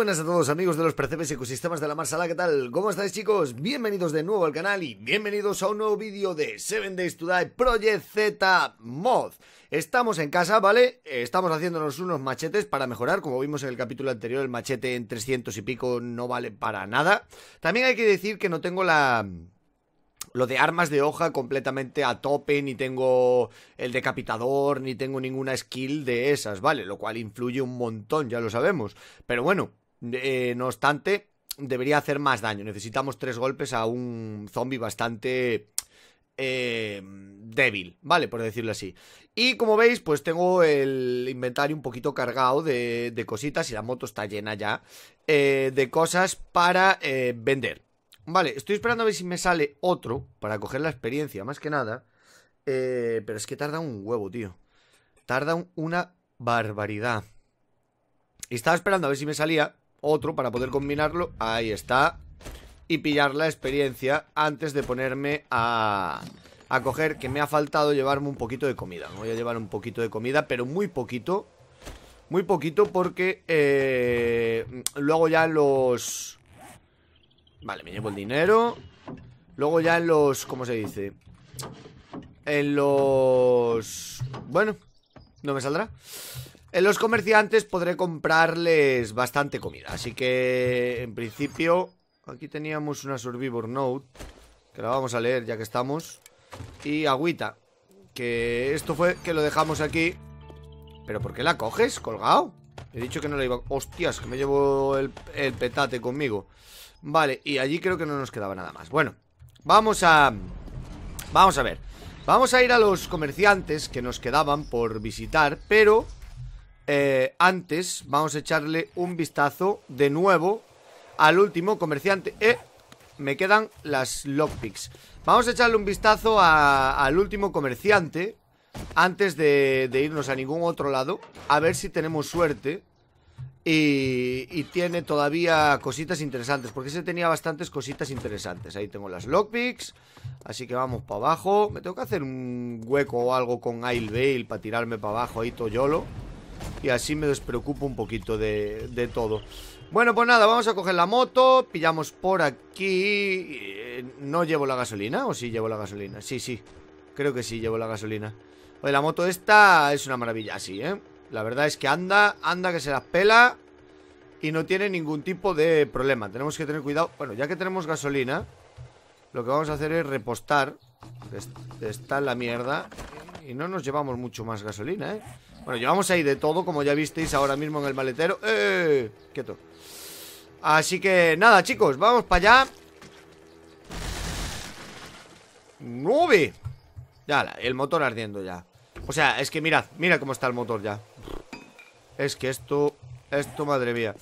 buenas a todos amigos de los percebes ecosistemas de la Marsala, ¿qué tal? ¿Cómo estáis chicos? Bienvenidos de nuevo al canal y bienvenidos a un nuevo vídeo de 7 Days to Die Project Z Mod. Estamos en casa, ¿vale? Estamos haciéndonos unos machetes para mejorar, como vimos en el capítulo anterior, el machete en 300 y pico no vale para nada. También hay que decir que no tengo la lo de armas de hoja completamente a tope, ni tengo el decapitador, ni tengo ninguna skill de esas, ¿vale? Lo cual influye un montón, ya lo sabemos. Pero bueno, eh, no obstante, debería hacer más daño. Necesitamos tres golpes a un zombie bastante... Eh, débil, ¿vale? Por decirlo así. Y como veis, pues tengo el inventario un poquito cargado de, cositas y la moto está llena ya eh, de cosas para vender. Vale, estoy esperando a ver si me sale otro para coger la experiencia, más que nada. pero es que tarda un huevo, tío. Tarda una barbaridad. Y estaba esperando a ver si me salía otro para poder combinarlo. Ahí está. Y pillar la experiencia antes de ponerme a, a coger, que me ha faltado llevarme un poquito de comida. voy a llevar un poquito de comida, pero muy poquito. Muy poquito porque eh, luego ya los... Vale, me llevo el dinero. Luego ya en los... ¿Cómo se dice? En los... Bueno, no me saldrá. En los comerciantes podré comprarles bastante comida. Así que, en principio, aquí teníamos una Survivor Note. Que la vamos a leer ya que estamos. Y agüita. Que esto fue que lo dejamos aquí. ¿Pero por qué la coges? ¿Colgado? He dicho que no la iba... Hostias, que me llevo el, el petate conmigo. Vale, y allí creo que no nos quedaba nada más. Bueno, vamos a... Vamos a ver. Vamos a ir a los comerciantes que nos quedaban por visitar, pero eh, antes vamos a echarle un vistazo de nuevo al último comerciante. Eh, me quedan las lockpicks. Vamos a echarle un vistazo al último comerciante antes de, irnos a ningún otro lado. A ver si tenemos suerte. Y, tiene todavía cositas interesantes. Porque ese tenía bastantes cositas interesantes. Ahí tengo las lockpicks. Así que vamos para abajo. Me tengo que hacer un hueco o algo con Isle Veil para tirarme para abajo ahí toyolo y así me despreocupo un poquito de, todo. Bueno, pues nada, vamos a coger la moto, pillamos por aquí... Eh, ¿No llevo la gasolina o sí llevo la gasolina? Sí, sí, creo que sí llevo la gasolina. Oye, la moto esta es una maravilla así, ¿eh? La verdad es que anda, anda que se las pela y no tiene ningún tipo de problema. Tenemos que tener cuidado. Bueno, ya que tenemos gasolina, lo que vamos a hacer es repostar. Está en la mierda. Y no nos llevamos mucho más gasolina, ¿eh? Bueno, llevamos ahí de todo, como ya visteis ahora mismo en el maletero ¡Eh! Quieto Así que nada, chicos, vamos para allá ¡Nueve! Ya, el motor ardiendo ya O sea, es que mirad, mira cómo está el motor ya Es que esto... Esto, madre mía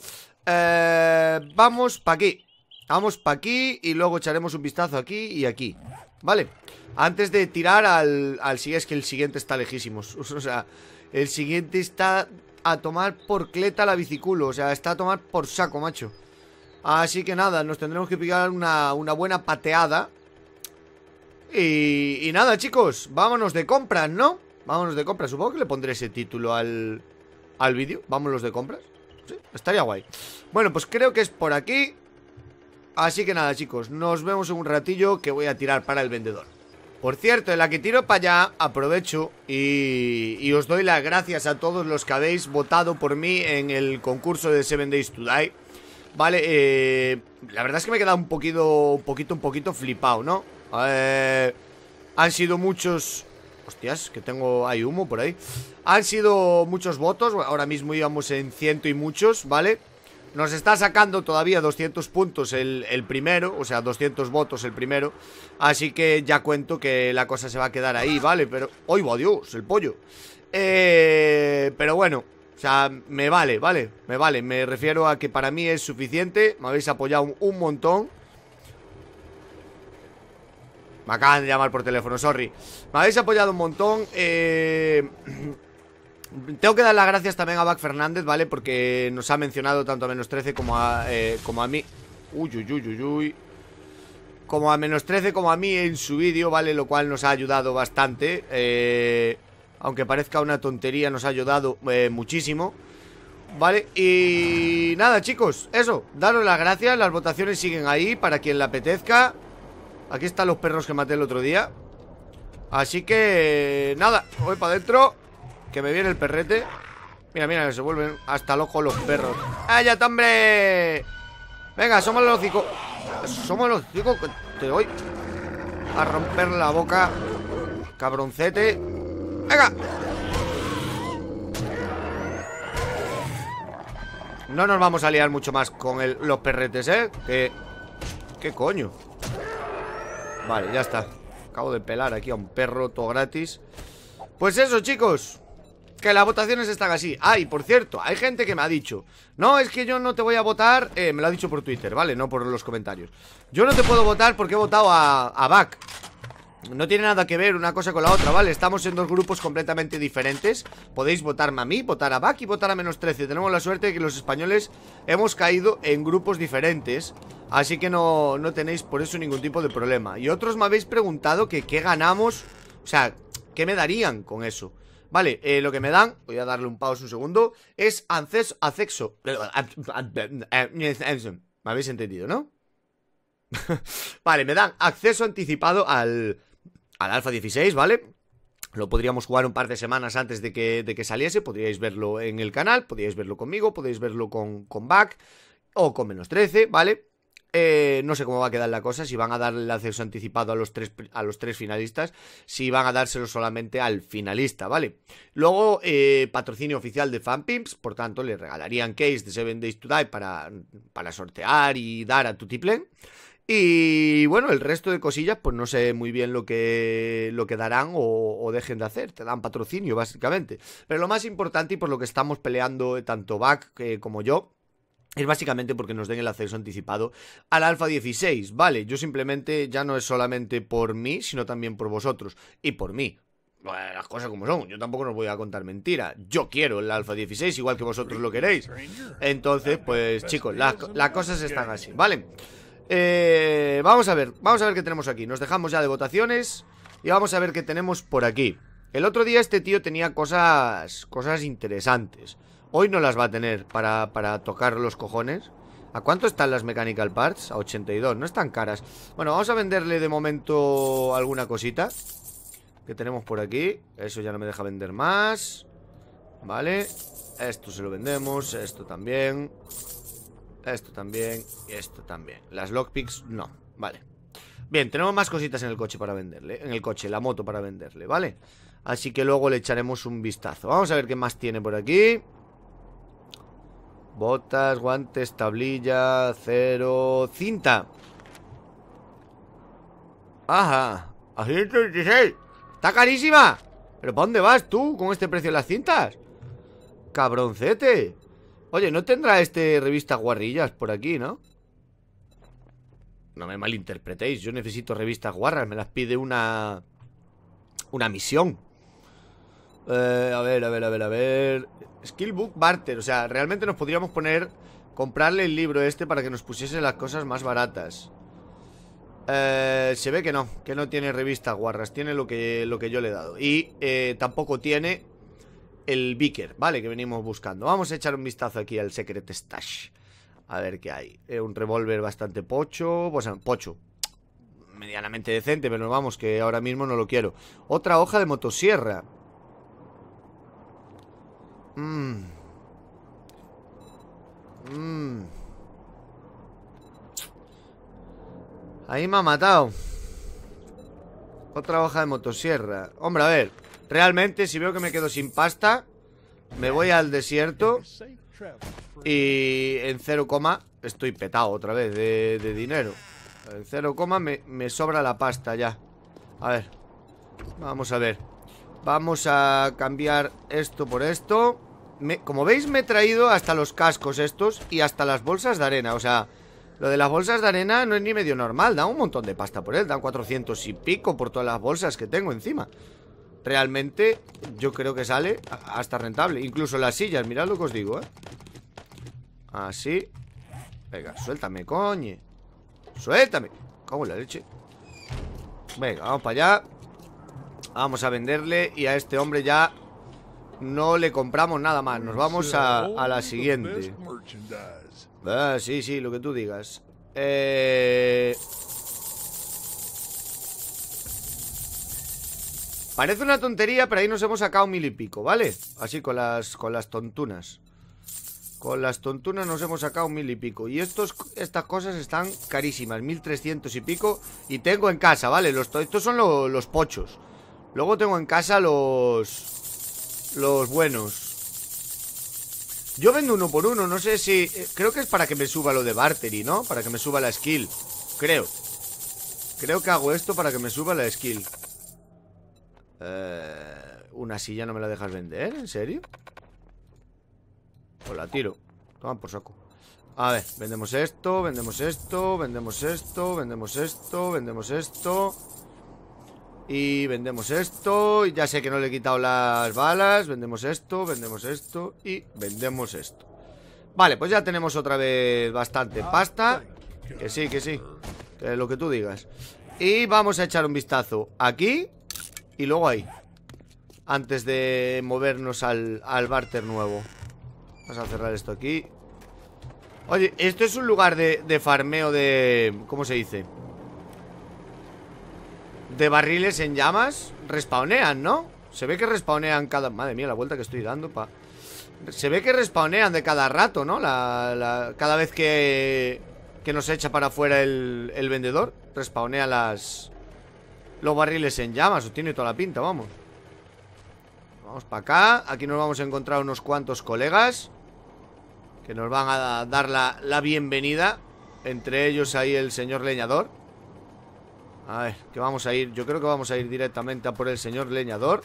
eh, Vamos para aquí Vamos para aquí y luego echaremos un vistazo aquí y aquí Vale Antes de tirar al... al es que el siguiente está lejísimo, O sea... El siguiente está a tomar por cleta la biciculo. O sea, está a tomar por saco, macho. Así que nada, nos tendremos que pegar una, buena pateada. Y, nada, chicos, vámonos de compras, ¿no? Vámonos de compras. Supongo que le pondré ese título al, al vídeo. Vámonos de compras. Sí, estaría guay. Bueno, pues creo que es por aquí. Así que nada, chicos, nos vemos en un ratillo que voy a tirar para el vendedor. Por cierto, en la que tiro para allá, aprovecho y, y, os doy las gracias a todos los que habéis votado por mí en el concurso de Seven Days to Die. Vale, eh, la verdad es que me he quedado un poquito, un poquito, un poquito flipado, ¿no? Eh, han sido muchos... Hostias, que tengo... Hay humo por ahí. Han sido muchos votos, ahora mismo íbamos en ciento y muchos, ¿vale? Nos está sacando todavía 200 puntos el, primero, o sea, 200 votos el primero. Así que ya cuento que la cosa se va a quedar ahí, ¿vale? Pero, ¡ay, va Dios! El pollo. Eh, pero bueno, o sea, me vale, ¿vale? Me vale. Me refiero a que para mí es suficiente. Me habéis apoyado un, un montón. Me acaban de llamar por teléfono, sorry. Me habéis apoyado un montón. Eh, tengo que dar las gracias también a Back Fernández, ¿vale? Porque nos ha mencionado tanto a menos 13 como a, eh, como a mí. Uy, uy, uy, uy, uy. Como a menos 13 como a mí en su vídeo, ¿vale? Lo cual nos ha ayudado bastante. Eh, aunque parezca una tontería, nos ha ayudado eh, muchísimo. ¿Vale? Y nada, chicos, eso, daros las gracias, las votaciones siguen ahí para quien le apetezca. Aquí están los perros que maté el otro día. Así que, nada, voy para adentro. Que me viene el perrete Mira, mira, se vuelven hasta ojo los perros ¡Ah, está, hombre! Venga, somos los chicos, Somos los chicos. que te doy A romper la boca Cabroncete ¡Venga! No nos vamos a liar mucho más con los perretes, ¿eh? ¿Qué coño? Vale, ya está Acabo de pelar aquí a un perro todo gratis Pues eso, chicos que las votaciones están así. Ay, por cierto, hay gente que me ha dicho, no, es que yo no te voy a votar, eh, me lo ha dicho por Twitter, ¿vale? No por los comentarios. Yo no te puedo votar porque he votado a, a Back. No tiene nada que ver una cosa con la otra, ¿vale? Estamos en dos grupos completamente diferentes Podéis votarme a mí, votar a Back y votar a menos 13 Tenemos la suerte de que los españoles hemos caído en grupos diferentes Así que no, no tenéis por eso ningún tipo de problema Y otros me habéis preguntado que qué ganamos O sea, ¿qué me darían con eso? Vale, eh, lo que me dan, voy a darle un pause un segundo, es acceso, acceso. ¿Me habéis entendido, no? vale, me dan acceso anticipado al, al Alfa 16, ¿vale? Lo podríamos jugar un par de semanas antes de que, de que saliese, podríais verlo en el canal, podríais verlo conmigo, podéis verlo con, con Back o con menos 13, ¿vale? Eh, no sé cómo va a quedar la cosa, si van a dar el acceso anticipado a los, tres, a los tres finalistas, si van a dárselo solamente al finalista, ¿vale? Luego, eh, patrocinio oficial de FanPimps, por tanto, le regalarían case de Seven Days to Die para, sortear y dar a Tutiplen. Y bueno, el resto de cosillas, pues no sé muy bien lo que, lo darán o, dejen de hacer. Te dan patrocinio, básicamente. Pero lo más importante y por lo que estamos peleando eh, tanto Back como yo es básicamente porque nos den el acceso anticipado al Alfa 16, ¿vale? Yo simplemente ya no es solamente por mí, sino también por vosotros y por mí. las cosas como son, yo tampoco os voy a contar mentira. Yo quiero el Alfa 16 igual que vosotros lo queréis. Entonces, pues chicos, las, cosas están así, ¿vale? Eh, vamos a ver, vamos a ver qué tenemos aquí. Nos dejamos ya de votaciones y vamos a ver qué tenemos por aquí. El otro día este tío tenía cosas, cosas interesantes. Hoy no las va a tener para, tocar los cojones. ¿A cuánto están las Mechanical Parts? A 82, no están caras Bueno, vamos a venderle de momento alguna cosita Que tenemos por aquí Eso ya no me deja vender más Vale Esto se lo vendemos, esto también Esto también Y esto también Las lockpicks no, vale Bien, tenemos más cositas en el coche para venderle En el coche, la moto para venderle, ¿vale? Así que luego le echaremos un vistazo Vamos a ver qué más tiene por aquí Botas, guantes, tablilla, cero, cinta. Ajá, a 116! Está carísima. ¿Pero para dónde vas tú con este precio de las cintas? Cabroncete. Oye, ¿no tendrá este revista guarrillas por aquí, no? No me malinterpretéis, yo necesito revistas guarras, me las pide una... Una misión eh, a ver, a ver, a ver, a ver. Skillbook Barter. O sea, realmente nos podríamos poner. Comprarle el libro este para que nos pusiese las cosas más baratas. Eh, se ve que no, que no tiene revistas guarras, tiene lo que, lo que yo le he dado. Y eh, tampoco tiene el Beaker, ¿vale? Que venimos buscando. Vamos a echar un vistazo aquí al Secret Stash. A ver qué hay. un revólver bastante pocho. Pues, pocho. Medianamente decente, pero vamos, que ahora mismo no lo quiero. Otra hoja de motosierra. Mmm. Ahí me ha matado. Otra hoja de motosierra. Hombre, a ver. Realmente, si veo que me quedo sin pasta, me voy al desierto. Y en 0, estoy petado otra vez de, dinero. En 0, me, me sobra la pasta ya. A ver. Vamos a ver. Vamos a cambiar esto por esto como veis me he traído hasta los cascos estos y hasta las bolsas de arena, o sea, lo de las bolsas de arena no es ni medio normal, da un montón de pasta por él, dan 400 y pico por todas las bolsas que tengo encima. Realmente yo creo que sale hasta rentable, incluso las sillas, mirad lo que os digo, ¿eh? Así. Venga, suéltame, coño Suéltame. Cago la leche. Venga, vamos para allá. Vamos a venderle y a este hombre ya no le compramos nada más. Nos vamos a, a la siguiente. Ah, sí, sí, lo que tú digas. Eh... Parece una tontería, pero ahí nos hemos sacado mil y pico, ¿vale? Así con las, con las tontunas. Con las tontunas nos hemos sacado mil y pico. Y estos, estas cosas están carísimas, mil trescientos y pico. Y tengo en casa, ¿vale? estos son los pochos. Luego tengo en casa los... Los buenos. Yo vendo uno por uno, no sé si... Eh, creo que es para que me suba lo de Bartery, ¿no? Para que me suba la skill. Creo. Creo que hago esto para que me suba la skill. Eh, ¿Una silla no me la dejas vender? ¿En serio? Pues la tiro. Toma por saco. A ver, vendemos esto, vendemos esto, vendemos esto, vendemos esto, vendemos esto. Y vendemos esto. Ya sé que no le he quitado las balas. Vendemos esto, vendemos esto y vendemos esto. Vale, pues ya tenemos otra vez bastante pasta. Que sí, que sí. lo que tú digas. Y vamos a echar un vistazo aquí y luego ahí. Antes de movernos al, al barter nuevo. Vamos a cerrar esto aquí. Oye, esto es un lugar de, de farmeo de... ¿Cómo se dice? de barriles en llamas respawnean, ¿no? Se ve que respawnean cada... Madre mía, la vuelta que estoy dando pa... Se ve que respawnean de cada rato, ¿no? Cada vez que... que nos echa para afuera el, el vendedor Respawnea las... Los barriles en llamas O tiene toda la pinta, vamos Vamos para acá Aquí nos vamos a encontrar unos cuantos colegas Que nos van a dar la, la bienvenida Entre ellos ahí el señor leñador a ver, que vamos a ir Yo creo que vamos a ir directamente a por el señor leñador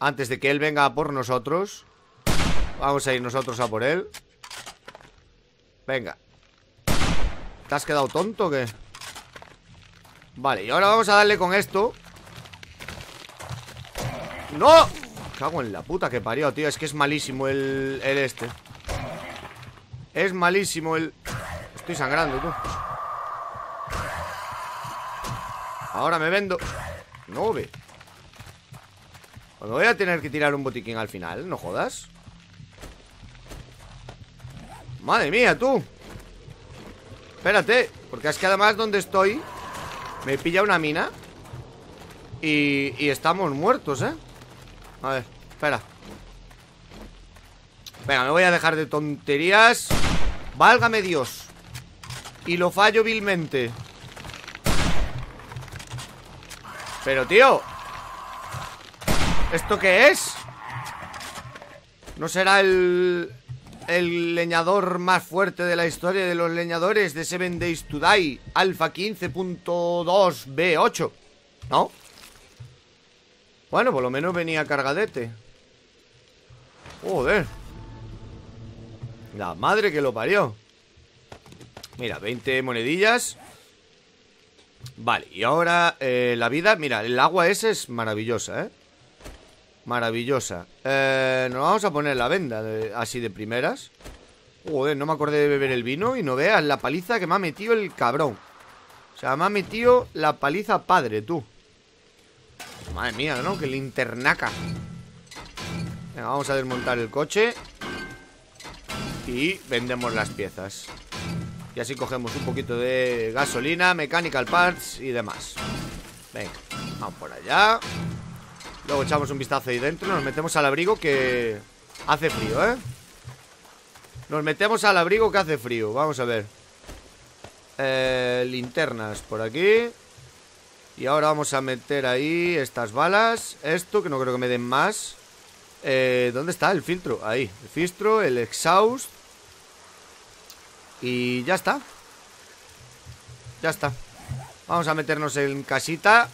Antes de que él venga a por nosotros Vamos a ir nosotros a por él Venga ¿Te has quedado tonto o qué? Vale, y ahora vamos a darle con esto ¡No! Cago en la puta que parió, tío Es que es malísimo el, el este Es malísimo el... Estoy sangrando, tú Ahora me vendo no ve. ¿Me voy a tener que tirar un botiquín al final No jodas Madre mía, tú Espérate Porque es que además donde estoy Me pilla una mina Y, y estamos muertos, ¿eh? A ver, espera Venga, me voy a dejar de tonterías Válgame Dios Y lo fallo vilmente Pero, tío ¿Esto qué es? ¿No será el... El leñador más fuerte de la historia de los leñadores de Seven Days to Die Alpha 15.2B8 ¿No? Bueno, por lo menos venía cargadete Joder La madre que lo parió Mira, 20 monedillas Vale, y ahora eh, la vida, mira, el agua ese es maravillosa, ¿eh? Maravillosa eh, Nos vamos a poner la venda Así de primeras Joder, no me acordé de beber el vino Y no veas la paliza que me ha metido el cabrón O sea, me ha metido la paliza padre, tú Madre mía, ¿no? Que linternaca Venga, vamos a desmontar el coche Y vendemos las piezas y así cogemos un poquito de gasolina, mechanical parts y demás Venga, vamos por allá Luego echamos un vistazo ahí dentro Nos metemos al abrigo que hace frío, ¿eh? Nos metemos al abrigo que hace frío Vamos a ver eh, Linternas por aquí Y ahora vamos a meter ahí estas balas Esto, que no creo que me den más eh, ¿Dónde está el filtro? Ahí, el filtro, el exhaust y ya está Ya está Vamos a meternos en casita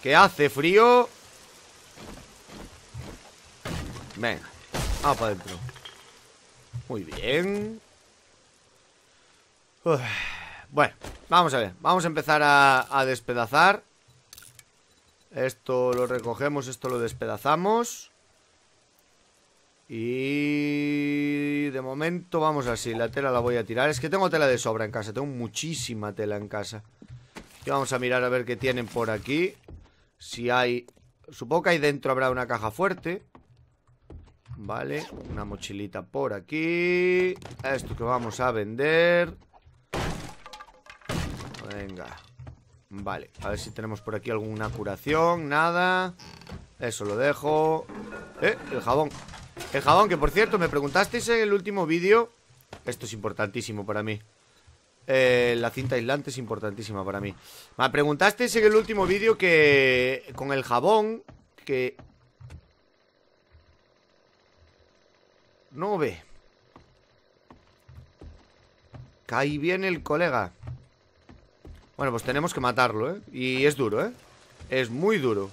Que hace frío Venga Vamos para adentro Muy bien Bueno, vamos a ver Vamos a empezar a, a despedazar Esto lo recogemos Esto lo despedazamos y de momento vamos así, la tela la voy a tirar Es que tengo tela de sobra en casa, tengo muchísima tela en casa Y vamos a mirar a ver qué tienen por aquí Si hay... Supongo que ahí dentro habrá una caja fuerte Vale, una mochilita por aquí Esto que vamos a vender Venga Vale, a ver si tenemos por aquí alguna curación Nada Eso lo dejo Eh, el jabón el jabón, que por cierto, me preguntasteis en el último vídeo Esto es importantísimo para mí eh, La cinta aislante es importantísima para mí Me preguntasteis en el último vídeo que con el jabón Que... No ve Caí bien el colega Bueno, pues tenemos que matarlo, ¿eh? Y es duro, ¿eh? Es muy duro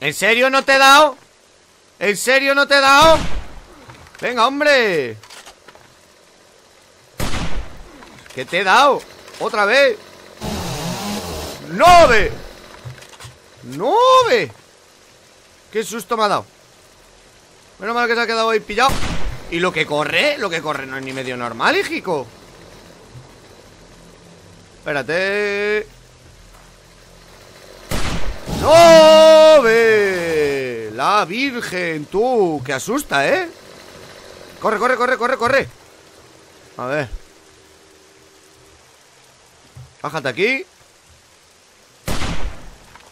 ¿En serio no te he dado? ¿En serio no te he dado? Venga, hombre ¿Qué te he dado? Otra vez ¡Nove! ¡Nove! ¡Qué susto me ha dado! Menos mal que se ha quedado ahí pillado Y lo que corre, lo que corre no es ni medio normal, hijico Espérate ¡Nueve! La Virgen, tú, que asusta, ¿eh? Corre, corre, corre, corre, corre. A ver. Bájate aquí.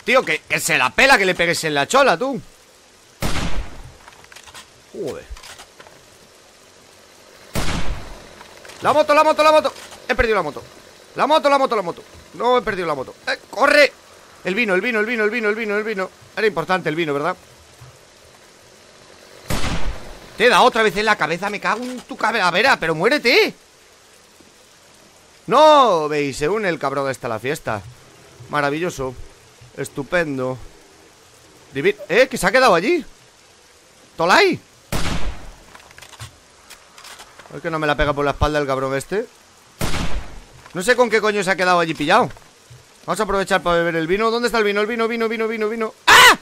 Tío, que, se la pela que le pegues en la chola, tú. Joder. La moto, la moto, la moto. He perdido la moto. La moto, la moto, la moto. No he perdido la moto. Eh, ¡Corre! El vino, el vino, el vino, el vino, el vino, el vino. Era importante el vino, ¿verdad? Te da otra vez en la cabeza, me cago en tu ver, pero muérete. No, veis, se une el cabrón esta la fiesta. Maravilloso. Estupendo. ¿Eh? ¿Que se ha quedado allí? ¿Tolai? ver que no me la pega por la espalda el cabrón este. No sé con qué coño se ha quedado allí pillado. Vamos a aprovechar para beber el vino. ¿Dónde está el vino? El vino, vino, vino, vino, vino. ¡Ah!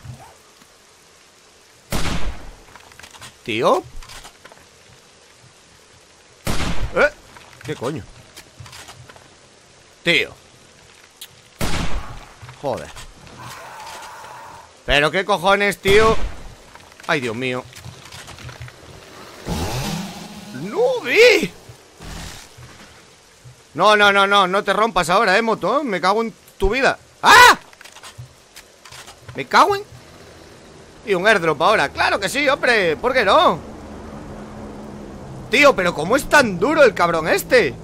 tío? ¿Eh? ¿Qué coño? Tío Joder ¿Pero qué cojones, tío? Ay, Dios mío ¡No vi! No, no, no, no, no te rompas ahora, eh, moto eh. Me cago en tu vida ¡Ah! Me cago en... Y un airdrop ahora. ¡Claro que sí, hombre! ¿Por qué no? Tío, pero ¿cómo es tan duro el cabrón este?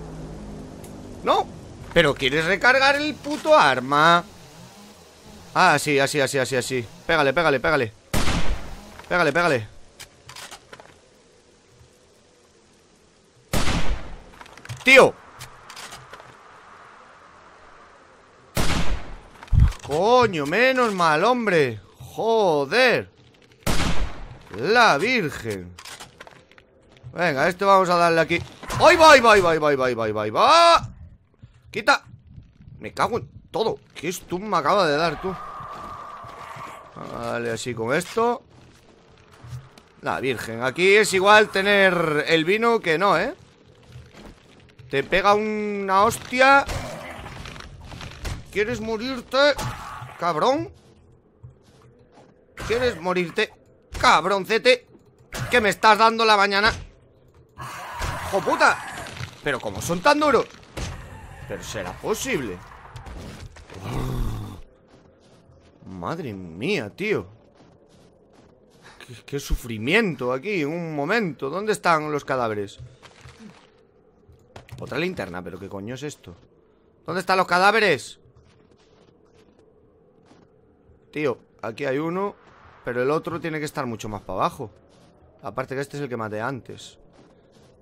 ¿No? ¿Pero quieres recargar el puto arma? Ah, sí, así, así, así, así Pégale, pégale, pégale Pégale, pégale Tío Coño, menos mal, hombre ¡Joder! ¡La virgen! Venga, esto este vamos a darle aquí ¡Ay, va, bye, va, bye, va, bye, va, va, ¡Quita! Me cago en todo ¿Qué tú me acaba de dar, tú? Vale, así con esto La virgen Aquí es igual tener el vino que no, ¿eh? Te pega una hostia ¿Quieres morirte? Cabrón ¿Quieres morirte? Cabroncete Que me estás dando la mañana ¡Hijo puta! Pero como son tan duros Pero será posible Madre mía, tío qué, qué sufrimiento aquí Un momento, ¿dónde están los cadáveres? Otra linterna, pero qué coño es esto ¿Dónde están los cadáveres? Tío, aquí hay uno pero el otro tiene que estar mucho más para abajo. Aparte que este es el que maté antes.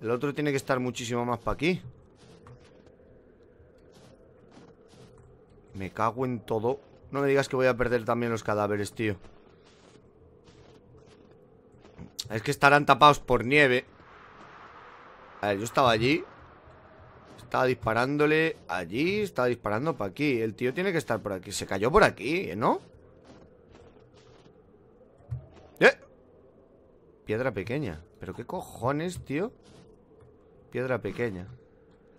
El otro tiene que estar muchísimo más para aquí. Me cago en todo. No me digas que voy a perder también los cadáveres, tío. Es que estarán tapados por nieve. A ver, yo estaba allí. Estaba disparándole allí, estaba disparando para aquí. El tío tiene que estar por aquí. Se cayó por aquí, ¿no? Piedra pequeña. ¿Pero qué cojones, tío? Piedra pequeña.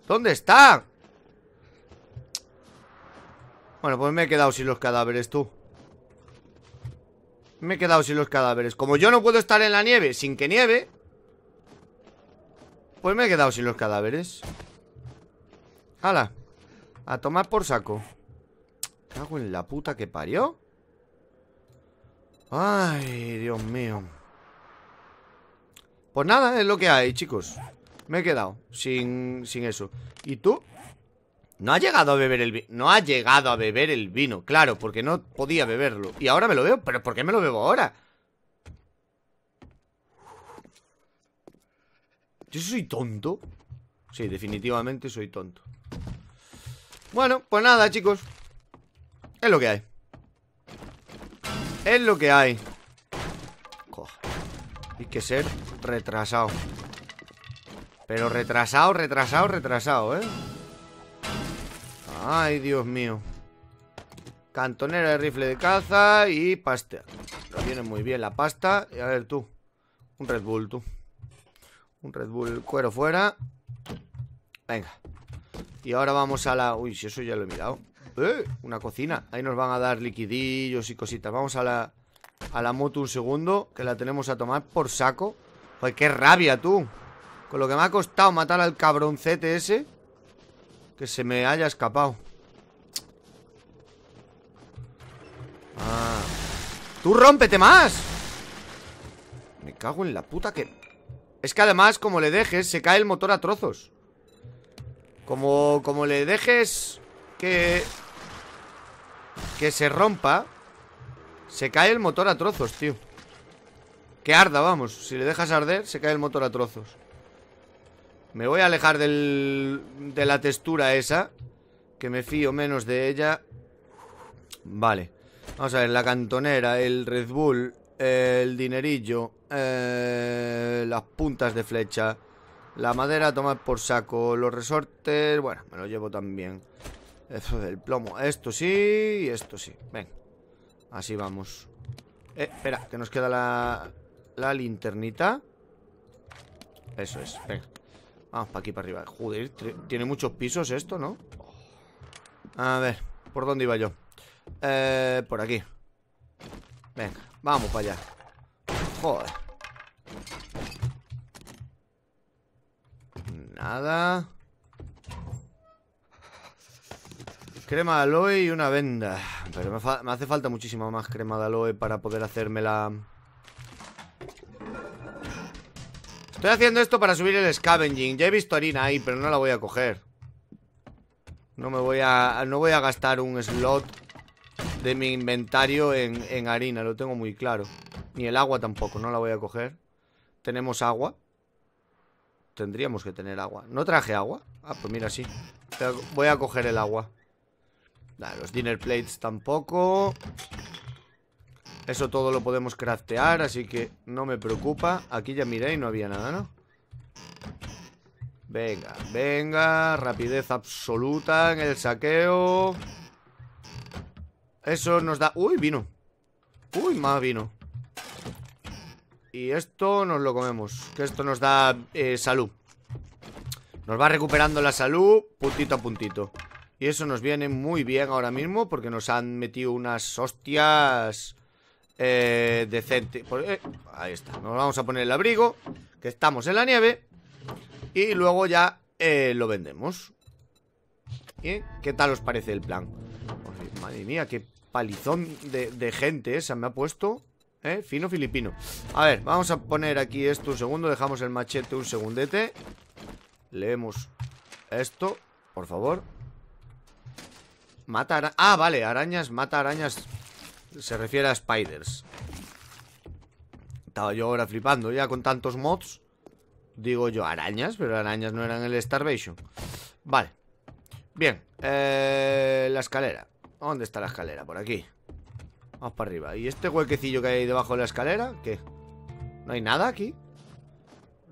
¿Dónde está? Bueno, pues me he quedado sin los cadáveres, tú. Me he quedado sin los cadáveres. Como yo no puedo estar en la nieve sin que nieve, pues me he quedado sin los cadáveres. ¡Hala! A tomar por saco. hago en la puta que parió. Ay, Dios mío. Pues nada, es lo que hay, chicos Me he quedado sin, sin eso ¿Y tú? No ha llegado a beber el vino No ha llegado a beber el vino, claro Porque no podía beberlo Y ahora me lo veo, pero ¿por qué me lo bebo ahora? ¿Yo soy tonto? Sí, definitivamente soy tonto Bueno, pues nada, chicos Es lo que hay Es lo que hay hay que ser retrasado. Pero retrasado, retrasado, retrasado, ¿eh? Ay, Dios mío. Cantonera de rifle de caza y pasta. Lo viene muy bien la pasta. Y a ver tú. Un Red Bull, tú. Un Red Bull cuero fuera. Venga. Y ahora vamos a la... Uy, si eso ya lo he mirado. Eh, una cocina. Ahí nos van a dar liquidillos y cositas. Vamos a la a la moto un segundo, que la tenemos a tomar por saco. Joder, qué rabia, tú. Con lo que me ha costado matar al cabroncete ese, que se me haya escapado. Ah. ¡Tú rómpete más! Me cago en la puta que... Es que además, como le dejes, se cae el motor a trozos. Como, como le dejes que... Que se rompa se cae el motor a trozos, tío Que arda, vamos Si le dejas arder, se cae el motor a trozos Me voy a alejar del, de la textura esa Que me fío menos de ella Vale Vamos a ver, la cantonera, el Red Bull El dinerillo eh, Las puntas de flecha La madera a tomar por saco Los resortes, bueno, me lo llevo también Eso El plomo, esto sí y esto sí Venga Así vamos Eh, espera, que nos queda la, la linternita Eso es, venga Vamos para aquí, para arriba Joder, tiene muchos pisos esto, ¿no? A ver, ¿por dónde iba yo? Eh, por aquí Venga, vamos para allá Joder Nada Crema aloe y una venda pero me, hace falta muchísima más crema de aloe para poder hacérmela Estoy haciendo esto para subir el scavenging. Ya he visto harina ahí, pero no la voy a coger. No me voy a... No voy a gastar un slot de mi inventario en, en harina. Lo tengo muy claro. Ni el agua tampoco, no la voy a coger. Tenemos agua. Tendríamos que tener agua. ¿No traje agua? Ah, pues mira, sí. Voy a coger el agua los dinner plates tampoco. Eso todo lo podemos craftear, así que no me preocupa. Aquí ya miré y no había nada, ¿no? Venga, venga. Rapidez absoluta en el saqueo. Eso nos da... ¡Uy, vino! ¡Uy, más vino! Y esto nos lo comemos. Que esto nos da eh, salud. Nos va recuperando la salud puntito a puntito. Y eso nos viene muy bien ahora mismo porque nos han metido unas hostias eh, decentes. Eh, ahí está. Nos vamos a poner el abrigo, que estamos en la nieve. Y luego ya eh, lo vendemos. qué tal os parece el plan? madre mía, qué palizón de, gente esa me ha puesto. Fino filipino A ver, vamos a poner aquí esto un segundo Dejamos el machete un segundete Leemos esto, por favor Mata arañas. Ah, vale, arañas, mata arañas. Se refiere a spiders. Estaba yo ahora flipando ya con tantos mods. Digo yo, arañas, pero arañas no eran el Starvation. Vale. Bien. Eh, la escalera. ¿Dónde está la escalera? Por aquí. Vamos para arriba. ¿Y este huequecillo que hay debajo de la escalera? ¿Qué? ¿No hay nada aquí?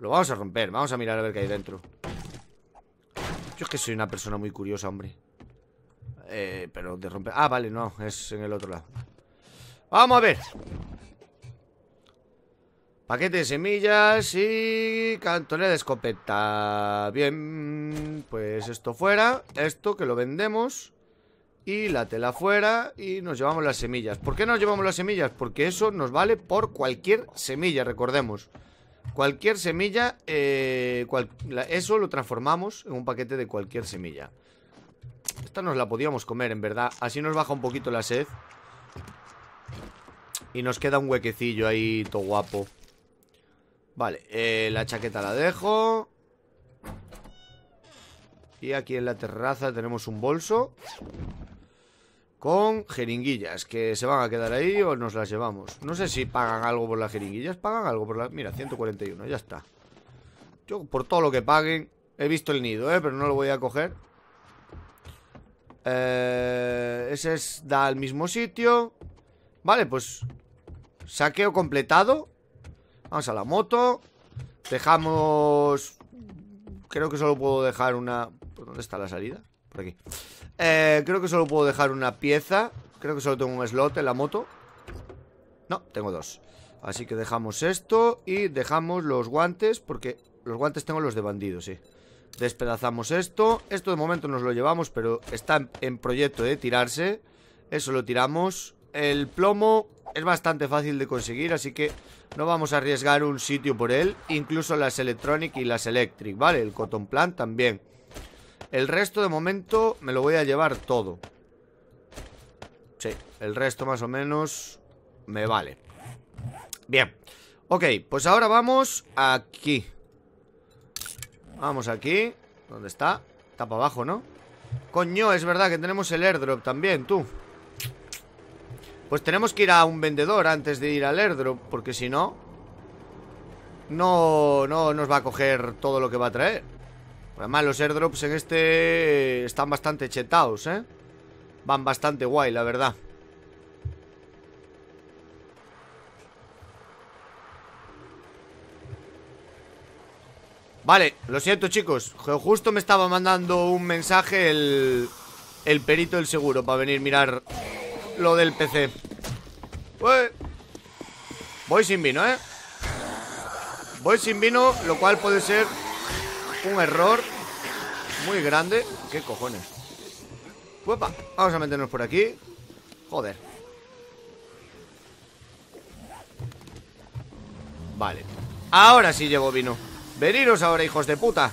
Lo vamos a romper. Vamos a mirar a ver qué hay dentro. Yo es que soy una persona muy curiosa, hombre. Eh, pero de romper... Ah, vale, no, es en el otro lado Vamos a ver Paquete de semillas y cantonera de escopeta Bien, pues esto fuera Esto que lo vendemos Y la tela fuera Y nos llevamos las semillas ¿Por qué nos llevamos las semillas? Porque eso nos vale por cualquier semilla, recordemos Cualquier semilla eh, Eso lo transformamos en un paquete de cualquier semilla esta nos la podíamos comer, en verdad Así nos baja un poquito la sed Y nos queda un huequecillo ahí Todo guapo Vale, eh, la chaqueta la dejo Y aquí en la terraza tenemos un bolso Con jeringuillas Que se van a quedar ahí o nos las llevamos No sé si pagan algo por las jeringuillas Pagan algo por las... Mira, 141, ya está Yo por todo lo que paguen He visto el nido, eh, pero no lo voy a coger eh, ese es, da al mismo sitio. Vale, pues... Saqueo completado. Vamos a la moto. Dejamos... Creo que solo puedo dejar una... ¿Por dónde está la salida? Por aquí. Eh, creo que solo puedo dejar una pieza. Creo que solo tengo un slot en la moto. No, tengo dos. Así que dejamos esto y dejamos los guantes porque los guantes tengo los de bandido, sí. Despedazamos esto. Esto de momento nos lo llevamos, pero está en proyecto de tirarse. Eso lo tiramos. El plomo es bastante fácil de conseguir, así que no vamos a arriesgar un sitio por él. Incluso las Electronic y las Electric, ¿vale? El Cotton Plant también. El resto de momento me lo voy a llevar todo. Sí, el resto más o menos me vale. Bien. Ok, pues ahora vamos aquí. Vamos aquí. ¿Dónde está? Está para abajo, ¿no? Coño, es verdad que tenemos el airdrop también, tú. Pues tenemos que ir a un vendedor antes de ir al airdrop, porque si no... No, no nos va a coger todo lo que va a traer. Pues además, los airdrops en este están bastante chetados, ¿eh? Van bastante guay, la verdad. Vale, lo siento chicos Justo me estaba mandando un mensaje el, el perito del seguro Para venir a mirar lo del PC Voy sin vino, ¿eh? Voy sin vino, lo cual puede ser un error muy grande ¿Qué cojones? vamos a meternos por aquí Joder Vale Ahora sí llevo vino Veniros ahora, hijos de puta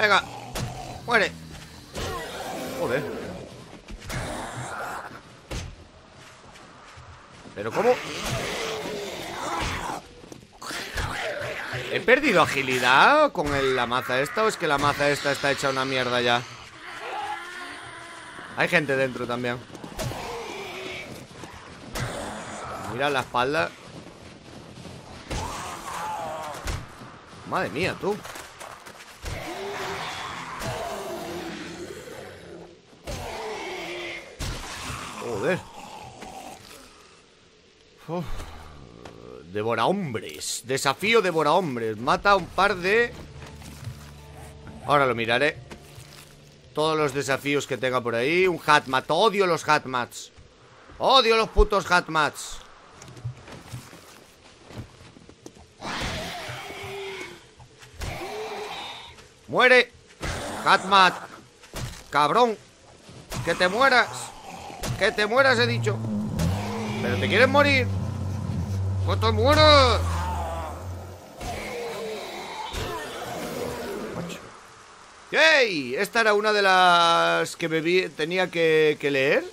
Venga Muere Joder ¿Pero cómo? ¿He perdido agilidad con la maza esta? ¿O es que la maza esta está hecha una mierda ya? Hay gente dentro también Mira la espalda Madre mía, tú. Joder. Uf. hombres. Desafío devora hombres. Mata un par de... Ahora lo miraré. Todos los desafíos que tenga por ahí. Un hatmat. Odio los hatmats. Odio los putos hatmats. Muere. Hatmat. Cabrón. Que te mueras. Que te mueras, he dicho. Pero te quieres morir. ¡No te mueras! Esta era una de las que tenía que, que, leer.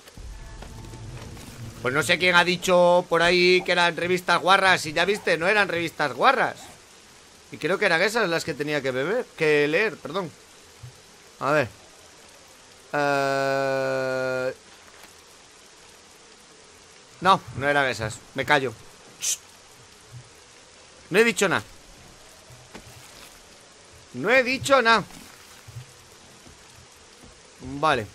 Pues no sé quién ha dicho por ahí que eran revistas guarras. Y ya viste, no eran revistas guarras. Y creo que eran esas las que tenía que beber Que leer, perdón A ver eh, No, no eran esas Me callo No he dicho nada No he dicho nada Vale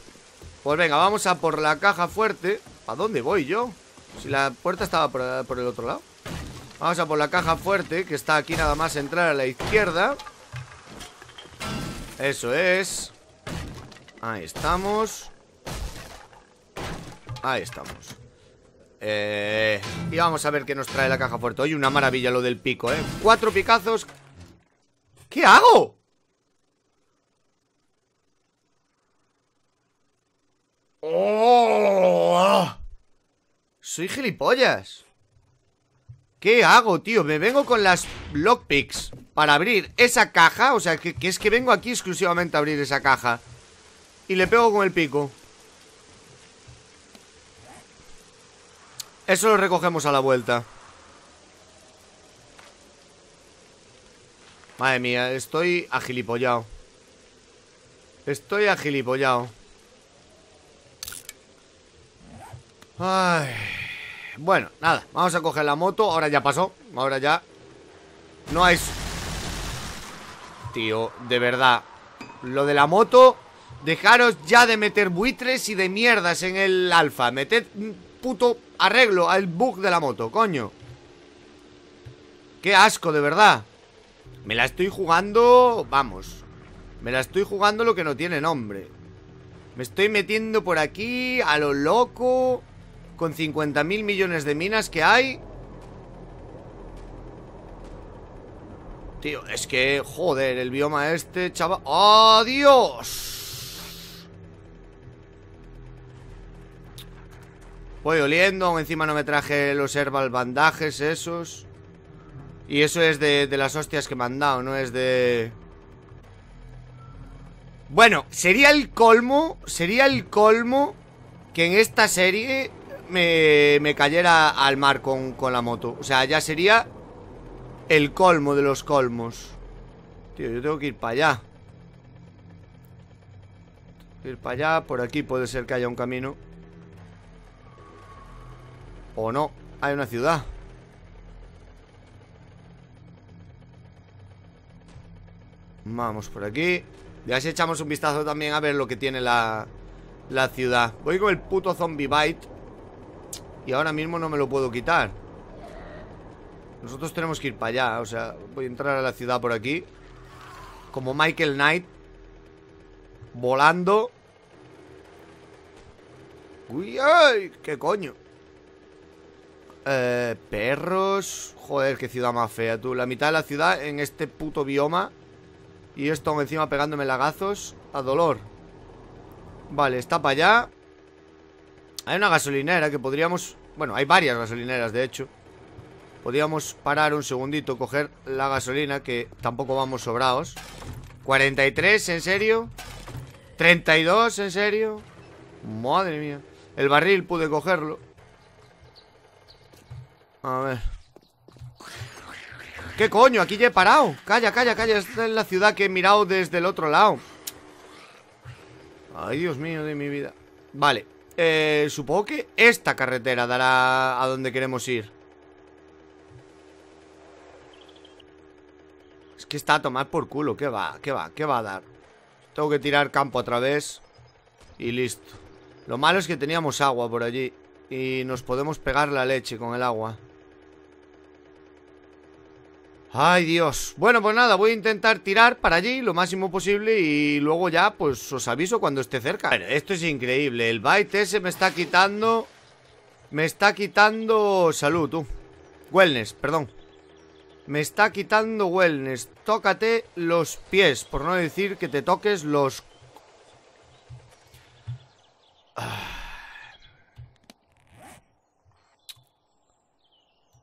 Pues venga, vamos a por la caja fuerte ¿A dónde voy yo? Si la puerta estaba por el otro lado Vamos a por la caja fuerte, que está aquí nada más entrar a la izquierda. Eso es. Ahí estamos. Ahí estamos. Eh, y vamos a ver qué nos trae la caja fuerte. Oye, una maravilla lo del pico, ¿eh? Cuatro picazos. ¿Qué hago? ¡Oh! ¡Ah! ¡Soy gilipollas! ¿Qué hago, tío? Me vengo con las lockpicks para abrir esa caja. O sea, que, que, es que vengo aquí exclusivamente a abrir esa caja. Y le pego con el pico. Eso lo recogemos a la vuelta. Madre mía, estoy agilipollado. Estoy agilipollado. Ay... Bueno, nada, vamos a coger la moto Ahora ya pasó, ahora ya No hay... Tío, de verdad Lo de la moto Dejaros ya de meter buitres y de mierdas en el alfa Meted puto arreglo al bug de la moto, coño Qué asco, de verdad Me la estoy jugando, vamos Me la estoy jugando lo que no tiene nombre Me estoy metiendo por aquí a lo loco con 50.000 millones de minas que hay. Tío, es que, joder, el bioma este, chaval. ¡Adiós! Voy oliendo, encima no me traje los herbal bandajes esos. Y eso es de, de las hostias que me han dado, no es de... Bueno, sería el colmo, sería el colmo que en esta serie me, cayera al mar con, con, la moto. O sea, ya sería el colmo de los colmos. Tío, yo tengo que ir para allá. Ir para allá, por aquí puede ser que haya un camino. O no, hay una ciudad. Vamos por aquí. Ya si echamos un vistazo también a ver lo que tiene la, la ciudad. Voy con el puto zombie bite. Y ahora mismo no me lo puedo quitar Nosotros tenemos que ir para allá O sea, voy a entrar a la ciudad por aquí Como Michael Knight Volando Uy, ay, qué coño eh, perros Joder, qué ciudad más fea, tú La mitad de la ciudad en este puto bioma Y esto encima pegándome lagazos A dolor Vale, está para allá hay una gasolinera que podríamos... Bueno, hay varias gasolineras, de hecho. Podríamos parar un segundito, coger la gasolina, que tampoco vamos sobrados. 43, ¿en serio? 32, ¿en serio? Madre mía. El barril pude cogerlo. A ver. ¿Qué coño? Aquí ya he parado. Calla, calla, calla. Esta es la ciudad que he mirado desde el otro lado. Ay, Dios mío de mi vida. Vale. Eh, supongo que esta carretera dará a donde queremos ir. Es que está a tomar por culo. ¿Qué va? ¿Qué va? ¿Qué va a dar? Tengo que tirar campo a través Y listo. Lo malo es que teníamos agua por allí. Y nos podemos pegar la leche con el agua. Ay Dios. Bueno, pues nada, voy a intentar tirar para allí lo máximo posible y luego ya pues os aviso cuando esté cerca. esto es increíble. El bite ese me está quitando... Me está quitando salud, tú. Wellness, perdón. Me está quitando wellness. Tócate los pies, por no decir que te toques los... Ah.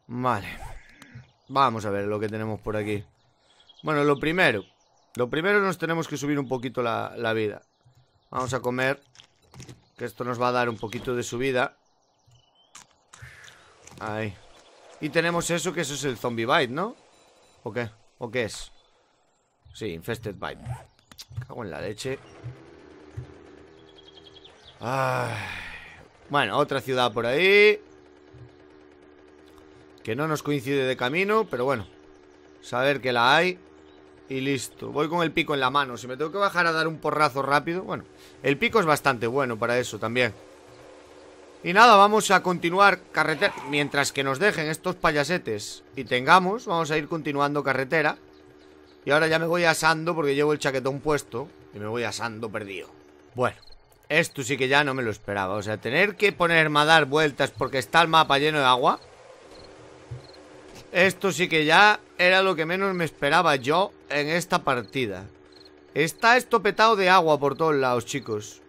Vale. Vamos a ver lo que tenemos por aquí. Bueno, lo primero. Lo primero nos tenemos que subir un poquito la, vida. Vamos a comer. Que esto nos va a dar un poquito de subida. Ahí. Y tenemos eso, que eso es el zombie bite, ¿no? ¿O qué? ¿O qué es? Sí, infested bite. Cago en la leche. Bueno, otra ciudad por ahí. Que no nos coincide de camino, pero bueno. Saber que la hay. Y listo. Voy con el pico en la mano. Si me tengo que bajar a dar un porrazo rápido, bueno. El pico es bastante bueno para eso también. Y nada, vamos a continuar carretera. Mientras que nos dejen estos payasetes y tengamos, vamos a ir continuando carretera. Y ahora ya me voy asando porque llevo el chaquetón puesto y me voy asando perdido. Bueno, esto sí que ya no me lo esperaba. O sea, tener que ponerme a dar vueltas porque está el mapa lleno de agua esto sí que ya era lo que menos me esperaba yo en esta partida. Está esto petado de agua por todos lados, chicos.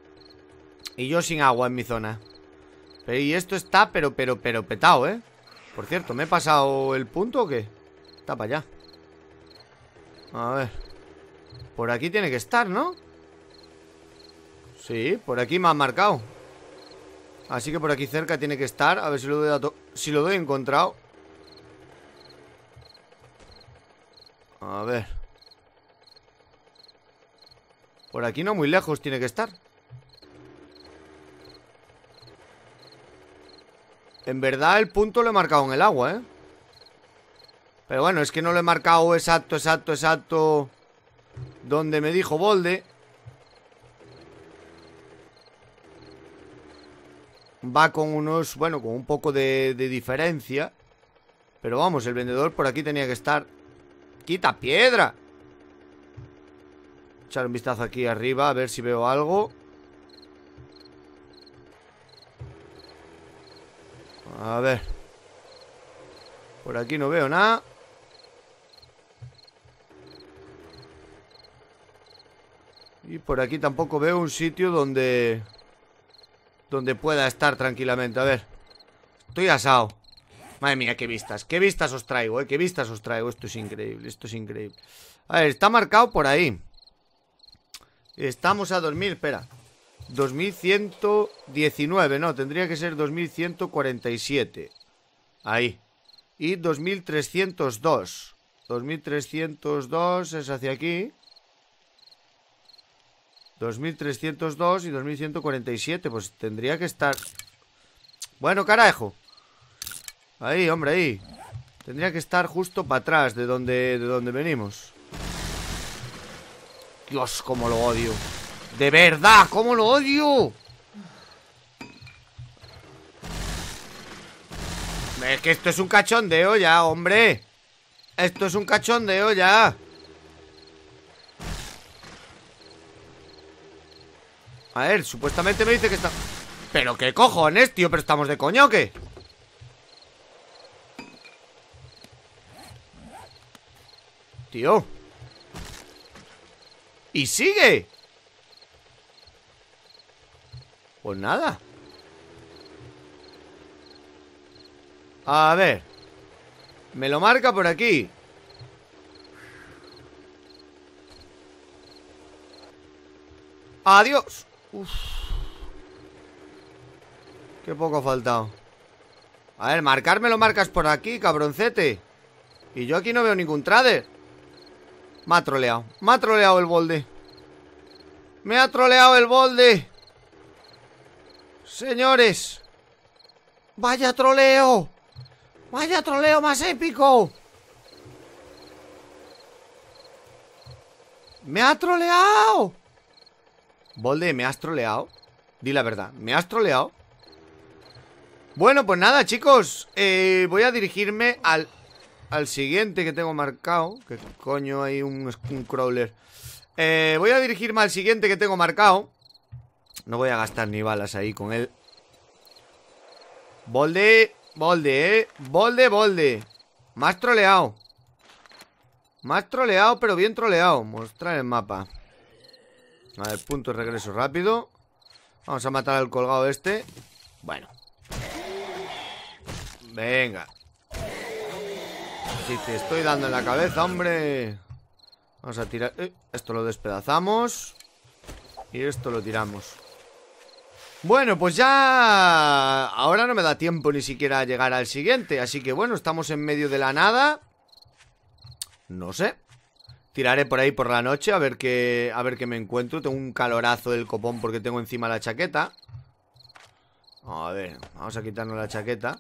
Y yo sin agua en mi zona. y esto está, pero, pero, pero petado, ¿eh? Por cierto, ¿me he pasado el punto o qué? Está para allá. A ver. Por aquí tiene que estar, ¿no? Sí, por aquí me ha marcado. Así que por aquí cerca tiene que estar. A ver si lo doy, si lo doy encontrado. A ver. Por aquí no muy lejos tiene que estar. En verdad el punto lo he marcado en el agua, ¿eh? Pero bueno, es que no lo he marcado exacto, exacto, exacto Donde me dijo Bolde Va con unos, bueno, con un poco de, de diferencia Pero vamos, el vendedor por aquí tenía que estar Quita piedra Echar un vistazo aquí arriba A ver si veo algo A ver Por aquí no veo nada Y por aquí tampoco veo un sitio donde... Donde pueda estar tranquilamente A ver Estoy asado Madre mía, qué vistas, qué vistas os traigo, eh, qué vistas os traigo. Esto es increíble, esto es increíble. A ver, está marcado por ahí. Estamos a 2000, espera. 2119, no, tendría que ser 2147. Ahí. Y 2302. 2302 es hacia aquí. 2302 y 2147, pues tendría que estar... Bueno, carajo. Ahí, hombre, ahí. Tendría que estar justo para atrás de donde, de donde venimos. Dios, cómo lo odio. De verdad, cómo lo odio. Es que esto es un cachondeo ya, hombre. Esto es un cachondeo ya. A ver, supuestamente me dice que está... ¿Pero qué cojones, tío? ¿Pero estamos de coño o qué? Tío. ¡Y sigue! Pues nada. A ver. Me lo marca por aquí. ¡Adiós! Qué poco ha faltado. A ver, marcarme lo marcas por aquí, cabroncete. Y yo aquí no veo ningún trader. Me ha troleado. Me ha troleado el bolde. Me ha troleado el bolde. Señores. Vaya troleo. Vaya troleo más épico. Me ha troleado. Bolde, ¿me has troleado? Di la verdad, ¿me has troleado? Bueno, pues nada, chicos. Eh, voy a dirigirme al al siguiente que tengo marcado. Que coño hay un, crawler. Eh, voy a dirigirme al siguiente que tengo marcado. No voy a gastar ni balas ahí con él. Bolde, bolde, eh. Bolde, bolde. Más troleado. Más troleado, pero bien troleado. Mostrar el mapa. A ver, punto de regreso rápido. Vamos a matar al colgado este. Bueno. Venga te estoy dando en la cabeza, hombre Vamos a tirar... Eh, esto lo despedazamos Y esto lo tiramos Bueno, pues ya... Ahora no me da tiempo ni siquiera a llegar al siguiente Así que bueno, estamos en medio de la nada No sé Tiraré por ahí por la noche a ver qué, a ver qué me encuentro Tengo un calorazo del copón porque tengo encima la chaqueta A ver, vamos a quitarnos la chaqueta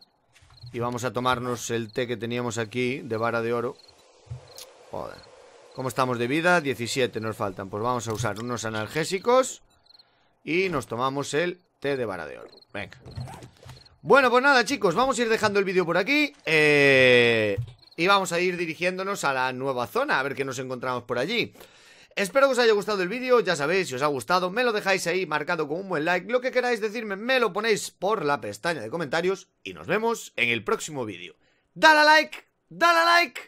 y vamos a tomarnos el té que teníamos aquí de vara de oro. Joder. ¿Cómo estamos de vida? 17 nos faltan. Pues vamos a usar unos analgésicos. Y nos tomamos el té de vara de oro. Venga. Bueno, pues nada, chicos, vamos a ir dejando el vídeo por aquí. Eh, y vamos a ir dirigiéndonos a la nueva zona, a ver qué nos encontramos por allí. Espero que os haya gustado el vídeo, ya sabéis, si os ha gustado me lo dejáis ahí marcado con un buen like, lo que queráis decirme me lo ponéis por la pestaña de comentarios y nos vemos en el próximo vídeo. ¡Dale a like! ¡Dale a like!